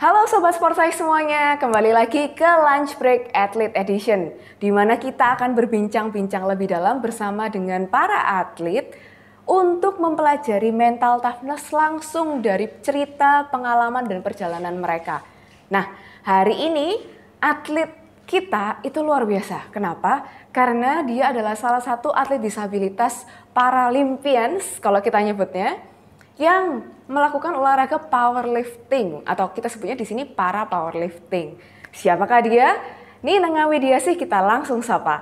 Halo Sobat Sportsai semuanya, kembali lagi ke Lunch Break Athlete Edition di mana kita akan berbincang-bincang lebih dalam bersama dengan para atlet untuk mempelajari mental toughness langsung dari cerita, pengalaman, dan perjalanan mereka. Nah, hari ini atlet kita itu luar biasa. Kenapa? Karena dia adalah salah satu atlet disabilitas Paralympians, kalau kita nyebutnya, yang melakukan olahraga powerlifting atau kita sebutnya di sini para powerlifting. Siapakah dia? Nih Nengawi dia sih kita langsung sapa.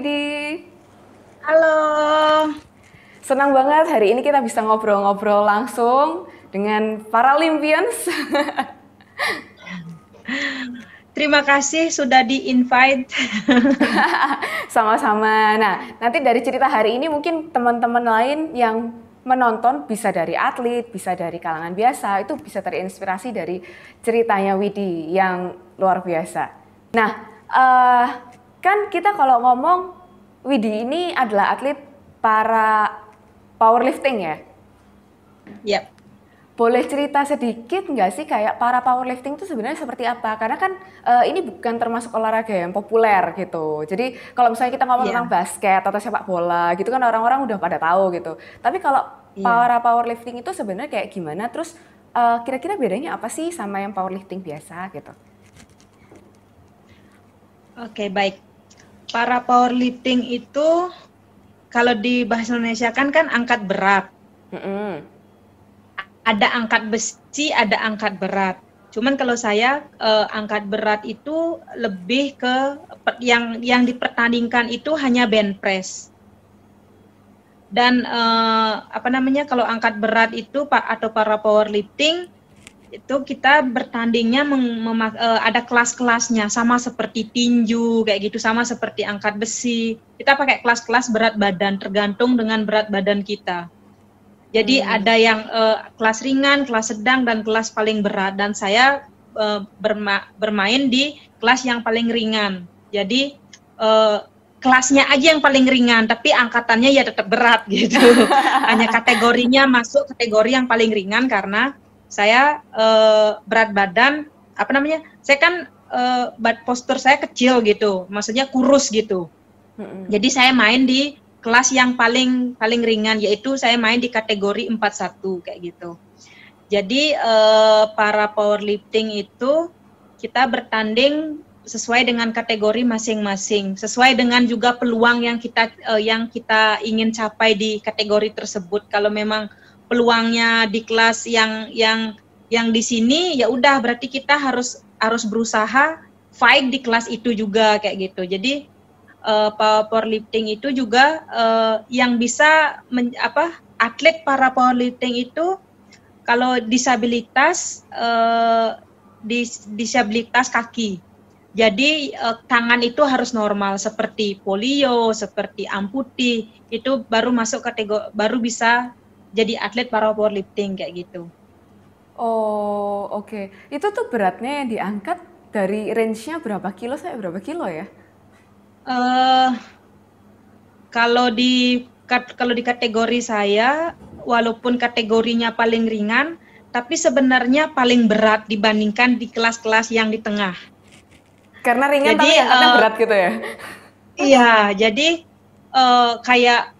Widi. Halo. Senang banget hari ini kita bisa ngobrol-ngobrol langsung dengan Paralympians. Terima kasih sudah di-invite. Sama-sama. Nah, nanti dari cerita hari ini mungkin teman-teman lain yang menonton bisa dari atlet, bisa dari kalangan biasa, itu bisa terinspirasi dari ceritanya Widi yang luar biasa. Nah, uh, Kan kita kalau ngomong Widi ini adalah atlet para powerlifting ya? Yep. Ya. Boleh cerita sedikit nggak sih kayak para powerlifting itu sebenarnya seperti apa? Karena kan uh, ini bukan termasuk olahraga yang populer gitu. Jadi kalau misalnya kita ngomong yeah. tentang basket atau sepak bola gitu kan orang-orang udah pada tahu gitu. Tapi kalau yeah. para powerlifting itu sebenarnya kayak gimana? Terus uh, kira-kira bedanya apa sih sama yang powerlifting biasa gitu? Oke, okay, baik para powerlifting itu kalau di bahasa Indonesia kan kan angkat berat. Mm-hmm. Ada angkat besi, ada angkat berat. Cuman kalau saya eh, angkat berat itu lebih ke yang yang dipertandingkan itu hanya bench press. Dan eh, apa namanya kalau angkat berat itu atau para powerlifting itu kita bertandingnya uh, ada kelas-kelasnya sama seperti tinju kayak gitu sama seperti angkat besi kita pakai kelas-kelas berat badan tergantung dengan berat badan kita jadi hmm. ada yang uh, kelas ringan kelas sedang dan kelas paling berat dan saya uh, berma bermain di kelas yang paling ringan jadi uh, kelasnya aja yang paling ringan, tapi angkatannya ya tetap berat gitu. Hanya kategorinya masuk kategori yang paling ringan karena saya uh, berat badan apa namanya? Saya kan uh, postur saya kecil gitu, maksudnya kurus gitu. Mm-hmm. Jadi saya main di kelas yang paling paling ringan yaitu saya main di kategori 41 kayak gitu. Jadi eh, para powerlifting itu kita bertanding sesuai dengan kategori masing-masing, sesuai dengan juga peluang yang kita eh, yang kita ingin capai di kategori tersebut. Kalau memang peluangnya di kelas yang yang yang di sini ya udah berarti kita harus harus berusaha fight di kelas itu juga kayak gitu. Jadi uh, powerlifting itu juga uh, yang bisa men, apa atlet para powerlifting itu kalau disabilitas uh, dis, disabilitas kaki. Jadi uh, tangan itu harus normal seperti polio, seperti amputi itu baru masuk kategori baru bisa jadi atlet para powerlifting kayak gitu. Oh, oke. Okay. Itu tuh beratnya yang diangkat dari range-nya berapa kilo saya berapa kilo ya? Eh uh, kalau di kalau di kategori saya walaupun kategorinya paling ringan tapi sebenarnya paling berat dibandingkan di kelas-kelas yang di tengah. Karena ringan jadi, tapi uh, berat gitu ya? Iya, jadi uh, kayak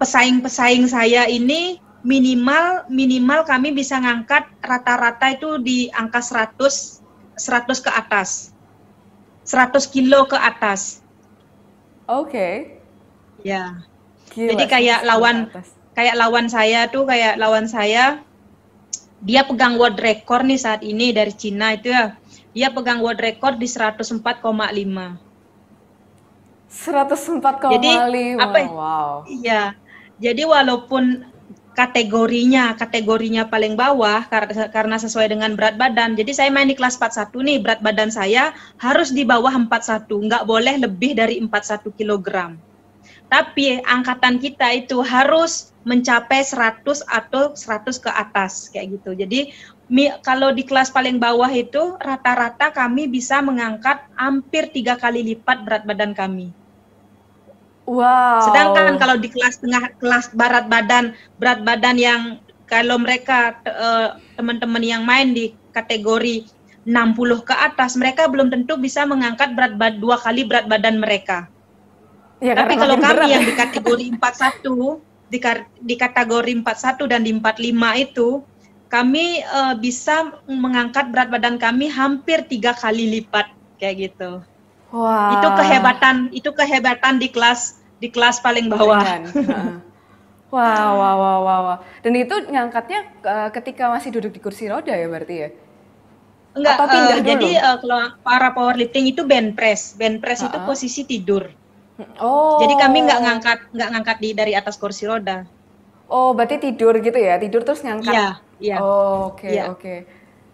pesaing-pesaing saya ini minimal minimal kami bisa ngangkat rata-rata itu di angka 100 100 ke atas. 100 kilo ke atas. Oke. Okay. Ya. Gila, Jadi kayak lawan kayak lawan saya tuh kayak lawan saya dia pegang world record nih saat ini dari Cina itu ya. Dia pegang world record di 104,5. 104,5. Jadi apa? Ya? Wow. Iya. Jadi walaupun kategorinya kategorinya paling bawah karena sesuai dengan berat badan. Jadi saya main di kelas 41 nih, berat badan saya harus di bawah 41, nggak boleh lebih dari 41 kg. Tapi angkatan kita itu harus mencapai 100 atau 100 ke atas kayak gitu. Jadi kalau di kelas paling bawah itu rata-rata kami bisa mengangkat hampir tiga kali lipat berat badan kami. Wow. Sedangkan kalau di kelas tengah kelas barat badan berat badan yang kalau mereka eh, teman-teman yang main di kategori 60 ke atas mereka belum tentu bisa mengangkat berat bad, dua kali berat badan mereka. Ya, Tapi kalau kami berat. yang di kategori 41 di, di kategori 41 dan di 45 itu kami uh, bisa mengangkat berat badan kami hampir tiga kali lipat kayak gitu. Wow. Itu kehebatan, itu kehebatan di kelas di kelas paling bawah. Wah, Wow, wow, wow, wow, wow. Dan itu ngangkatnya uh, ketika masih duduk di kursi roda ya berarti ya? Enggak, Atau eh, pindah uh, dulu? jadi uh, kalau para powerlifting itu band press. Band press uh -huh. itu posisi tidur. Oh. Jadi kami nggak ngangkat nggak ngangkat di dari atas kursi roda. Oh, berarti tidur gitu ya? Tidur terus ngangkat? Iya, iya. Oh, oke, iya. oke.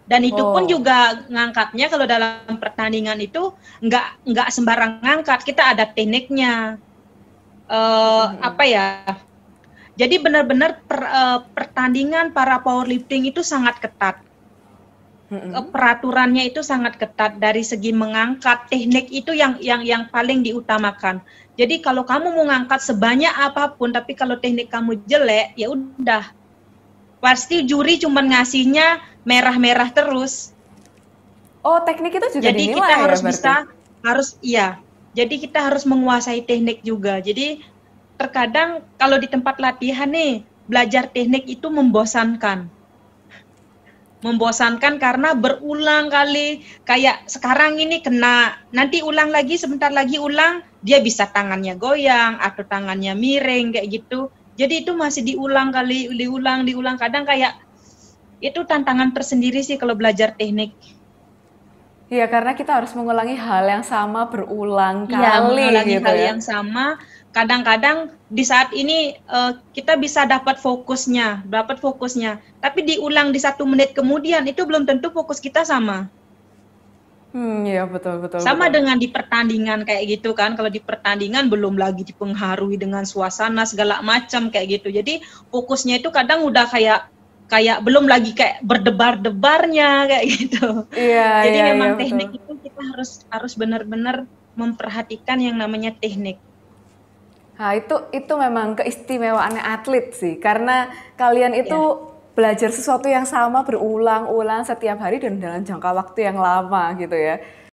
Dan itu oh. pun juga ngangkatnya kalau dalam pertandingan itu nggak nggak sembarang ngangkat. Kita ada tekniknya uh, apa ya jadi benar-benar per, uh, pertandingan para powerlifting itu sangat ketat hmm. peraturannya itu sangat ketat dari segi mengangkat teknik itu yang yang yang paling diutamakan jadi kalau kamu mau ngangkat sebanyak apapun tapi kalau teknik kamu jelek ya udah pasti juri cuma ngasihnya merah-merah terus oh teknik itu juga jadi dinilai kita ya harus bisa harus iya jadi kita harus menguasai teknik juga. Jadi terkadang kalau di tempat latihan nih, belajar teknik itu membosankan. Membosankan karena berulang kali, kayak sekarang ini kena, nanti ulang lagi, sebentar lagi ulang, dia bisa tangannya goyang atau tangannya miring kayak gitu. Jadi itu masih diulang kali, diulang, diulang. Kadang kayak itu tantangan tersendiri sih kalau belajar teknik Iya karena kita harus mengulangi hal yang sama berulang iya, kali. Iya mengulangi gitu hal ya. yang sama. Kadang-kadang di saat ini uh, kita bisa dapat fokusnya, dapat fokusnya. Tapi diulang di satu menit kemudian itu belum tentu fokus kita sama. Hmm, iya betul betul. Sama betul. dengan di pertandingan kayak gitu kan. Kalau di pertandingan belum lagi dipengaruhi dengan suasana segala macam kayak gitu. Jadi fokusnya itu kadang udah kayak kayak belum lagi kayak berdebar-debarnya kayak gitu. Iya. Jadi iya, iya memang iya, teknik betul. itu kita harus harus benar-benar memperhatikan yang namanya teknik. Nah, itu itu memang keistimewaannya atlet sih karena kalian itu iya. belajar sesuatu yang sama berulang-ulang setiap hari dan dalam jangka waktu yang lama gitu ya.